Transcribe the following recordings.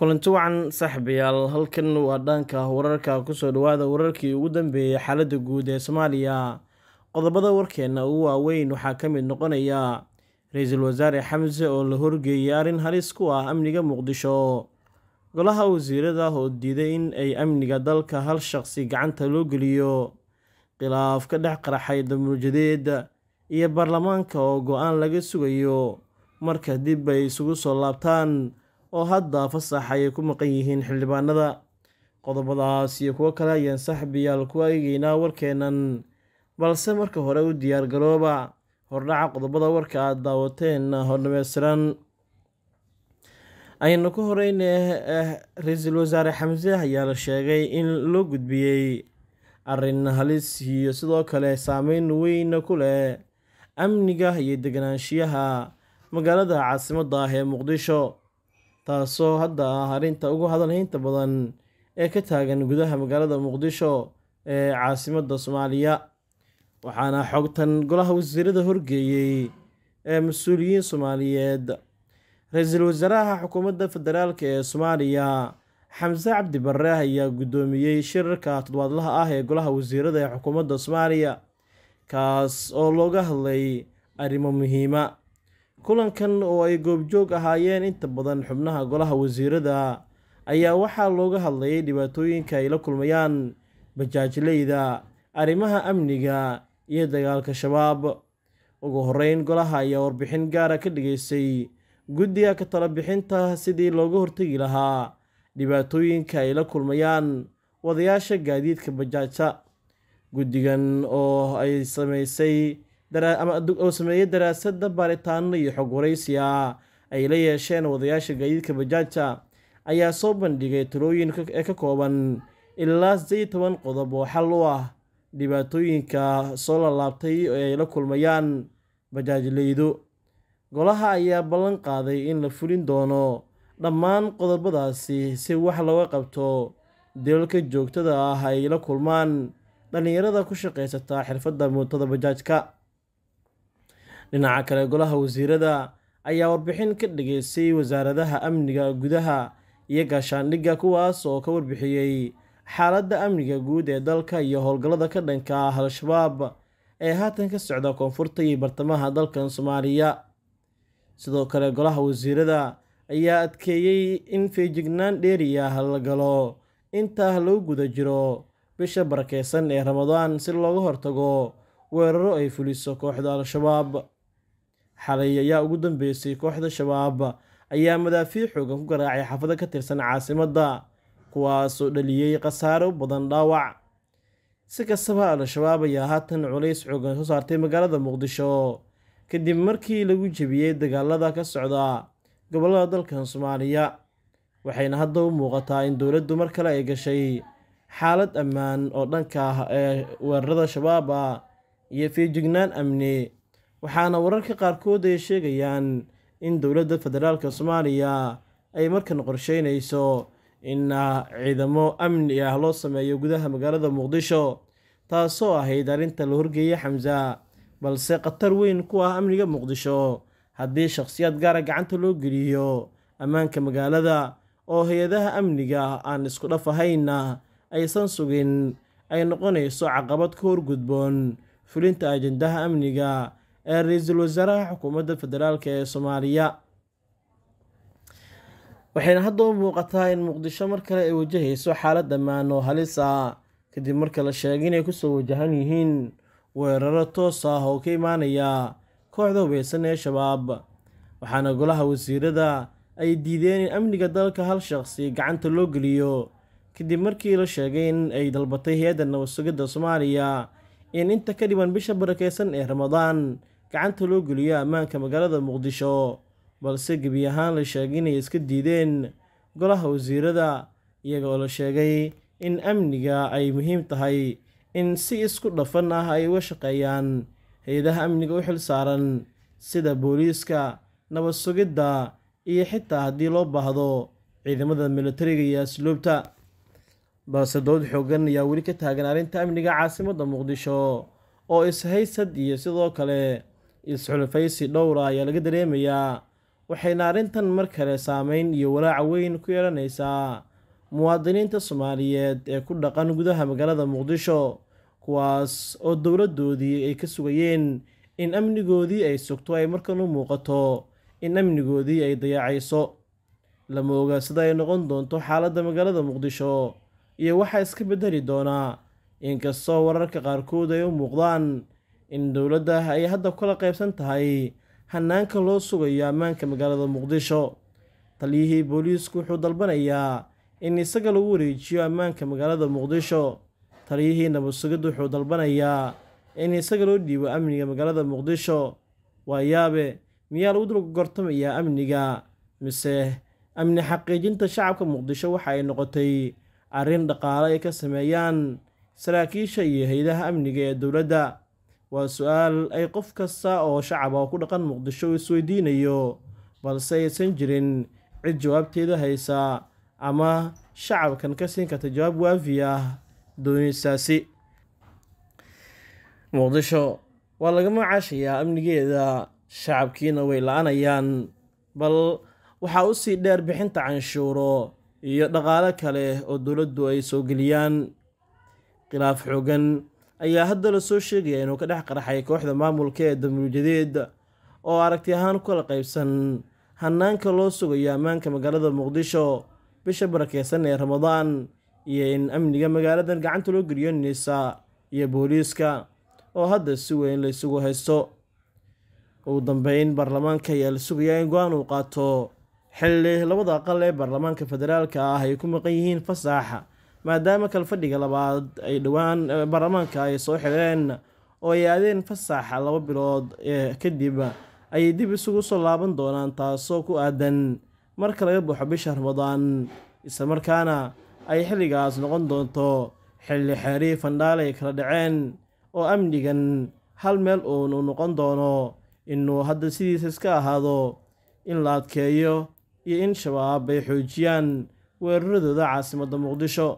kulanti wacan saaxiibayaal halkan waa dhanka wararka ku soo dhawaada wararkii ugu dambeeyey xaaladda guud ee soomaaliya qodobada warkeenna ugu waaweyn waxaa ka mid noqonaya ra-iisul wasaare xamse oo la horgeeyey arrin halis ku ah amniga muqdisho golaha wasiirada oo diiday in ay amniga dalka hal shaqsi gacanta loo geliyo khilaaf ka dhex qaraxay damuurjadeed iyo baarlamaanka oo go-aan laga sugayo marka dib ay isugu soo laabtaan oo hadda fasax ayay ku maqan yihiin xildhibaanada qodobadaas iyo kuwo kale ayaan saaxiibayaal ku eegeynaa warkeennan balse marka hore u diyaargarooba hordhaca qodobada warka aada daawateen hor dhameystiran ayaynu ka horeyna eh, ra-iisul wasaare xamse ayaa la sheegay in loo gudbiyey arrin halis iyo sidoo kale saameyn weyn ku leh amniga iyo degenaanshiyaha magaalada caasimadda ah ee muqdisho taasoo hadda ah arrinta ugu hadalhaynta badan ee ka taagan gudaha magaalada muqdisho ee caasimadda soomaaliya waxaana xogtan golaha wasiirada horgeeyey ee mas-uuliyiin soomaaliyeed ra-iisul wasaaraha xukuumadda federaalk ee soomaaliya xamse cabdi bare ayaa guddoomiyey shirarka toddobaadlaha ah ee golaha wasiirada ee xukuumadda soomaaliya kaas oo looga hadlay arrimo muhiima kulankan oo ay goobjoog ahaayeen inta badan xubnaha golaha wasiirada ayaa waxaa looga hadlayay dhibaatooyinka ay la kulmayaan bajaajleyda arrimaha amniga iyo dagaalka shabaab ugu horreyn golaha ayaa warbixin gaara ah ka dhigaysay guddiga ka tala bixinta sidii looga hortegi lahaa dhibaatooyinka ay la kulmayaan wadayaasha gaadiidka bajaajta guddigan oo ay samaysay oo sameeyey daraasada baaritaano iyo xog waraysiya ay la yeesheen wadayaasha gaadiidka bajaajta ayaa soo bandhigay talooyin ee ka kooban ilaa sideed toban qodob oo xal u ah dhibaatooyinka soo lalaabtay oo ay la kulmayaan bajaajleydu golaha ayaa ballan qaaday in la fulin doono dhammaan qodobadaasi si wax looga qabto dilalka joogtada ah ay la kulmaan dhallinyarada ku shaqaysataa xirfadda mootada bajaajka dhinaca kale golaha wasiirada ayaa warbixin ka dhageystay wasaaradaha amniga gudaha iyo gaashaandhigga kuwaas oo ka warbixiyey xaaladda amniga guud ee dalka iyo howlgallada ka dhanka ah al-shabaab ee haatan ka socda koonfurta iyo bartamaha dalkan soomaaliya sidoo kale golaha wasiirada ayaa adkeeyey in feejignaan dheeri ah la galo intaa lagu guda jiro bisha barakeysan ee ramadaan si looga hortago weeraro ay fuliso kooxda al-shabaab xalay ayaa ugu dambeysay kooxda shabaab ayaa madaafiic xoogan ku garaacay xaafado ka tirsan caasimadda kuwaasoo dhaliyey khasaaro badan dhaawac si kastaba al-shabaab ayaa haatan culays xoogan soo saartay magaalada muqdisho kadib markii lagu jebiyey dagaalada ka socda gobolada dalkan soomaaliya waxayna hadda u muuqataa in dowladdu mar kale ay gashay xaalad ammaan oo dhanka ah ee weerarada shabaaba iyo feejignaan amni waxaana wararka qaarkood ay sheegayaan in dowladda federaalk soomaaliya ay markan qorsheynayso in ah, ciidamo amni ah loo sameeyo gudaha magaalada muqdisho taasoo ahayd arrinta la horgeeyay xamsa balse khatar weyn ku ah amniga muqdisho haddii shakhsiyaad gaara ah gacanta loo geliyo ammaanka magaalada oo hay-adaha amniga aan isku dhaf ahaynna aysan sugin ay noqonayso caqabad ka gudboon fulinta ajendaha amniga ee ra-iisul wasaaraha xukuumadda federaalk ee soomaaliya waxayna hadda muuqataa in muqdisho mar kale ay wajahayso xaalad ammaan oo halis ah kadib marka la sheegay inay kusoo wajahan yihiin weeraro toos ah oo ka imaanaya kooxda hubeysan ee shabaab waxaana golaha wasiirada ay diideen in amniga dalka hal shaqsi gacanta loo geliyo kadib markii la sheegay in ay dalbatay hay-adda nabad soomaaliya in inta ka dhiban bisha barakeysan ee ramadaan gacanta loo geliyo ammaanka magaalada muqdisho balse gebi ahaan la sheegay inay iska diideen golaha wasiirada iyaga oo la sheegay in amniga ay muhiim tahay in si isku dhafan ah ay uga shaqeeyaan hay-adaha amniga u xil saaran sida booliiska nabad sugidda iyo xitaa haddii loo baahdo ciidamada milatariga iyo asluubta balse dood xoogan ayaa weli ka taagan arrinta amniga caasimadda muqdisho oo is-haysad iyo sidoo kale iyo isxulafaysi dhowra ah ayaa laga dareemayaa waxayna arrintan mar kale saameyn iyo walaaca weyn ku yeelanaysaa muwaadiniinta soomaaliyeed ee ku dhaqan gudaha magaalada muqdisho kuwaas oo dowladdoodii ay ka sugayeen in amnigoodii ay sugto ay markan u muuqato in amnigoodii ay dayacayso lama oga sida ay noqon doonto xaaladda magaalada muqdisho iyo waxaa iska beddeli doonaa inkastoo wararka qaarkood ay u muuqdaan in dowladda ay hadda kula qaybsan tahay hanaanka loo sugayo ammaanka magaalada muqdisho taliyihii booliisku wuxuu dalbanayaa in isaga lagu wareejiyo ammaanka magaalada muqdisho taliyihii nabad wuxuu dalbanayaa in isaga loo dhiibo amniga magaalada muqdisho waayaabe miyaa lagu dulgortamayaa amniga mise amni xaqiijinta shacabka muqdisho waxa ay noqotay arrin dhaqaale ay ka sameeyaan saraakiisha iyo hay-adaha amniga ee dowladda waa su'aal ay qof kasta oo shacab oo ku dhaqan muqdisho isweydiinayo balse aysan jirin cid jawaabteeda haysa ama shacabkan ka siin karta jawaab waafi ah doonistaasi muqdisho waa lagama macaashayaa amnigeeda shacabkiina way la'anayaan bal waxaa u sii dheer bixinta canshuuro iyo dhaqaalo kale oo dowladdu ay soo geliyaan khilaaf xoogan ayaa hadda lasoo sheegaya inuu ka dhex qaraxay kooxda maamulka ee damuuljadeeda oo aragti ahaan u kala qaybsan hanaanka loo sugayo ammaanka magaalada muqdisho bisha barakeysan ee ramadaan iyo in amniga magaaladan gacanta loo geliyo niisa iyo booliiska oo hadda si weyn la haysto ugu dambeyn baarlamaanka ayaa la sugayaa in go-aan uu qaato xilli labada aqal ee baarlamaanka federaalka ah ay ku maqan yihiin fasaxa maadaama kalfadhiga labaad ay dhowaan eh, baarlamaanka ay soo xireen oo ay aadeen fasaxa laba bilood ee eh, kadib ayay dib isugu soo laaban doonaan taasoo ku aadan marka laga baxo bisha ramadaan isla markaana ay xilligaas noqon doonto xilli xeerihii fandhaale ay kala dhaceen oo amnigan hal meel uunu noqon doono inuu hadda sidiisa iska ahaado in la adkeeyo iyo in shabaab ay xoojiyaan weeraradooda caasimadda muqdisho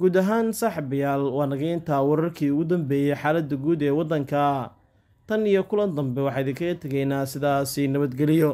guud ahaan saaxiibayaal waa nagayntaa wararkii ugu dambeeyey xaaladda guud ee waddanka tan iyo kulan dambe waxaa idinkaga tegaynaa sidaasi nabadgelyo